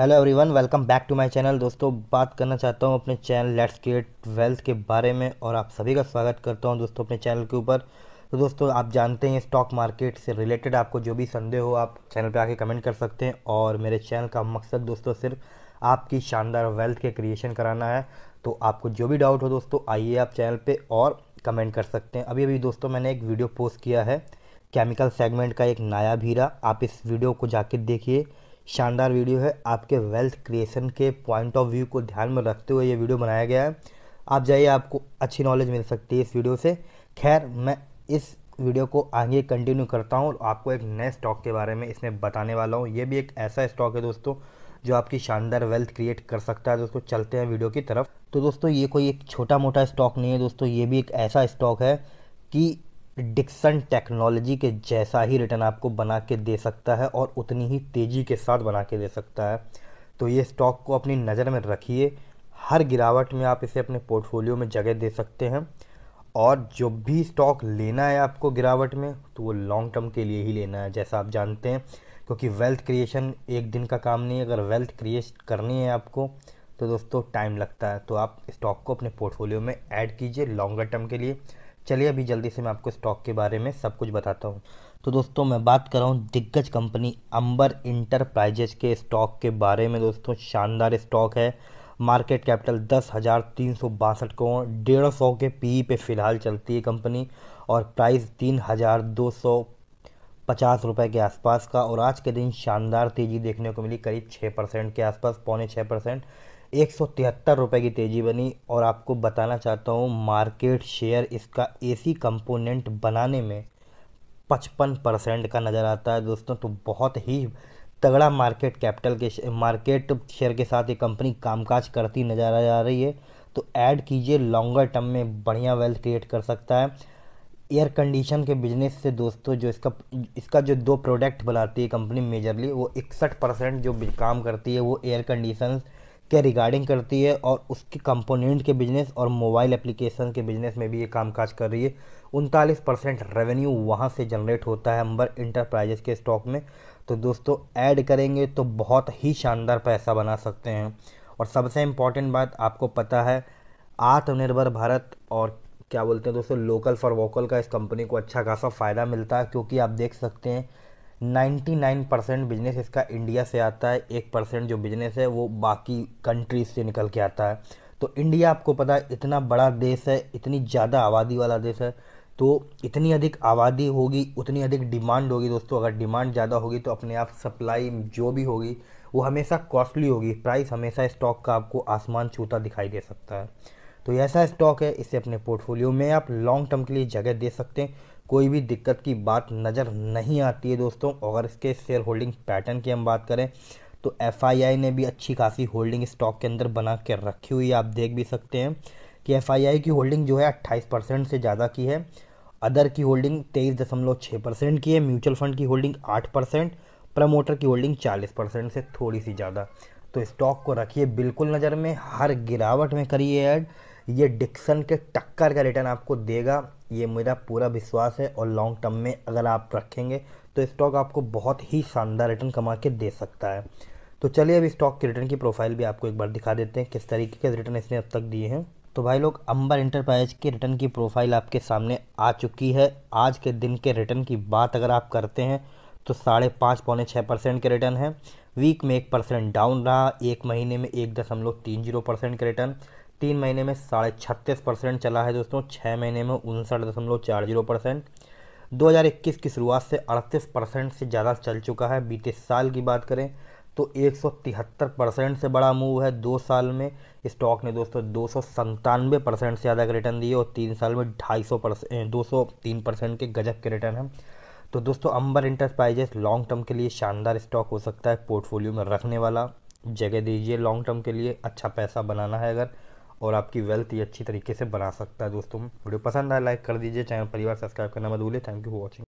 hello everyone welcome back to my channel दोस्तों बात करना चाहता हूँ अपने चैनल लेट्स क्रिएट वेल्थ के बारे में और आप सभी का स्वागत करता हूँ दोस्तों अपने चैनल के ऊपर तो दोस्तों आप जानते हैं स्टॉक मार्केट से रिलेटेड आपको जो भी संदेह हो आप चैनल पर आके कमेंट कर सकते हैं और मेरे चैनल का मकसद दोस्तों सिर्फ आपकी शानदार वेल्थ के क्रिएशन कराना है तो आपको जो भी डाउट हो दोस्तों आइए आप चैनल पर और कमेंट कर सकते हैं अभी अभी दोस्तों मैंने एक वीडियो पोस्ट किया है केमिकल सेगमेंट का एक नायाब भीरा आप इस वीडियो को जाके देखिए शानदार वीडियो है आपके वेल्थ क्रिएशन के पॉइंट ऑफ व्यू को ध्यान में रखते हुए ये वीडियो बनाया गया है आप जाइए आपको अच्छी नॉलेज मिल सकती है इस वीडियो से खैर मैं इस वीडियो को आगे कंटिन्यू करता हूँ और आपको एक नए स्टॉक के बारे में इसमें बताने वाला हूँ ये भी एक ऐसा स्टॉक है दोस्तों जो आपकी शानदार वेल्थ क्रिएट कर सकता है दोस्तों चलते हैं वीडियो की तरफ तो दोस्तों ये कोई एक छोटा मोटा स्टॉक नहीं है दोस्तों ये भी एक ऐसा स्टॉक है कि डिक्सन टेक्नोलॉजी के जैसा ही रिटर्न आपको बना के दे सकता है और उतनी ही तेज़ी के साथ बना के दे सकता है तो ये स्टॉक को अपनी नज़र में रखिए हर गिरावट में आप इसे अपने पोर्टफोलियो में जगह दे सकते हैं और जो भी स्टॉक लेना है आपको गिरावट में तो वो लॉन्ग टर्म के लिए ही लेना है जैसा आप जानते हैं क्योंकि वेल्थ क्रिएशन एक दिन का काम नहीं है अगर वेल्थ क्रिएट करनी है आपको तो दोस्तों टाइम लगता है तो आप स्टॉक को अपने पोर्टफोलियो में ऐड कीजिए लॉन्गर टर्म के लिए चलिए अभी जल्दी से मैं आपको स्टॉक के बारे में सब कुछ बताता हूँ तो दोस्तों मैं बात कर रहा हूँ दिग्गज कंपनी अंबर इंटरप्राइजेज के स्टॉक के बारे में दोस्तों शानदार स्टॉक है मार्केट कैपिटल दस हज़ार तीन सौ बासठ करोड़ डेढ़ सौ के पी e पे फ़िलहाल चलती है कंपनी और प्राइस तीन हज़ार दो सौ पचास रुपये के आसपास का और आज के दिन शानदार तेज़ी देखने को मिली करीब छः परसेंट के आसपास पौने छः परसेंट एक सौ तिहत्तर रुपये की तेज़ी बनी और आपको बताना चाहता हूँ मार्केट शेयर इसका एसी कंपोनेंट बनाने में पचपन परसेंट का नज़र आता है दोस्तों तो बहुत ही तगड़ा मार्केट कैपिटल के मार्केट शेयर के साथ ये कंपनी कामकाज करती नज़र आ जा रही है तो ऐड कीजिए लॉन्गर टर्म में बढ़िया वेल्थ क्रिएट कर सकता है एयर कंडीशन के बिजनेस से दोस्तों जो इसका इसका जो दो प्रोडक्ट बनाती है कंपनी मेजरली वो इकसठ परसेंट जो काम करती है वो एयर कंडीशन के रिगार्डिंग करती है और उसके कंपोनेंट के बिजनेस और मोबाइल एप्लीकेशन के बिजनेस में भी ये कामकाज कर रही है उनतालीस परसेंट रेवेन्यू वहाँ से जनरेट होता है अंबर इंटरप्राइजेस के स्टॉक में तो दोस्तों ऐड करेंगे तो बहुत ही शानदार पैसा बना सकते हैं और सबसे इम्पॉर्टेंट बात आपको पता है आत्मनिर्भर भारत और क्या बोलते हैं दोस्तों लोकल फॉर वोकल का इस कंपनी को अच्छा खासा फ़ायदा मिलता है क्योंकि आप देख सकते हैं 99 परसेंट बिजनेस इसका इंडिया से आता है एक परसेंट जो बिजनेस है वो बाकी कंट्रीज से निकल के आता है तो इंडिया आपको पता है इतना बड़ा देश है इतनी ज़्यादा आबादी वाला देश है तो इतनी अधिक आबादी होगी उतनी अधिक डिमांड होगी दोस्तों अगर डिमांड ज़्यादा होगी तो अपने आप सप्लाई जो भी होगी वो हमेशा कॉस्टली होगी प्राइस हमेशा स्टॉक का आपको आसमान छूता दिखाई दे सकता है तो ऐसा स्टॉक है इसे अपने पोर्टफोलियो में आप लॉन्ग टर्म के लिए जगह दे सकते हैं कोई भी दिक्कत की बात नज़र नहीं आती है दोस्तों अगर इसके शेयर होल्डिंग पैटर्न की हम बात करें तो एफ ने भी अच्छी खासी होल्डिंग स्टॉक के अंदर बना के रखी हुई है आप देख भी सकते हैं कि एफ की होल्डिंग जो है अट्ठाईस परसेंट से ज़्यादा की है अदर की होल्डिंग तेईस दशमलव छः परसेंट की है म्यूचुअल फंड की होल्डिंग आठ परसेंट प्रमोटर की होल्डिंग चालीस परसेंट से थोड़ी सी ज़्यादा तो स्टॉक को रखिए बिल्कुल नज़र में हर गिरावट में करिए ऐड ये डिक्सन के टक्कर का रिटर्न आपको देगा ये मेरा पूरा विश्वास है और लॉन्ग टर्म में अगर आप रखेंगे तो स्टॉक आपको बहुत ही शानदार रिटर्न कमा के दे सकता है तो चलिए अब स्टॉक के रिटर्न की प्रोफाइल भी आपको एक बार दिखा देते हैं किस तरीके के रिटर्न इसने अब तक दिए हैं तो भाई लोग अंबर इंटरप्राइज के रिटर्न की प्रोफाइल आपके सामने आ चुकी है आज के दिन के रिटर्न की बात अगर आप करते हैं तो साढ़े पाँच पौने छः परसेंट के रिटर्न है वीक में एक परसेंट डाउन रहा एक महीने में एक दशमलव तीन जीरो परसेंट के रिटर्न तीन महीने में साढ़े छत्तीस परसेंट चला है दोस्तों छः महीने में उनसठ दशमलव चार जीरो परसेंट दो हज़ार इक्कीस की शुरुआत से अड़तीस परसेंट से ज़्यादा चल चुका है बीते साल की बात करें तो एक सौ तिहत्तर परसेंट से बड़ा मूव है दो साल में स्टॉक ने दोस्तों दो सौ संतानवे परसेंट से ज़्यादा के रिटर्न दिए और तीन साल में ढाई सौ परसेंट दो सौ तीन परसेंट के गजब के रिटर्न हैं तो दोस्तों अंबर इंटरप्राइजेस लॉन्ग टर्म के लिए शानदार स्टॉक हो सकता है पोर्टफोलियो में रखने वाला जगह दीजिए लॉन्ग टर्म के लिए अच्छा पैसा बनाना है अगर और आपकी वेल्थ ये अच्छी तरीके से बना सकता है दोस्तों वीडियो पसंद आए लाइक कर दीजिए चैनल परिवार सब्सक्राइब करना मत भूलिए थैंक यू फॉर वॉचिंग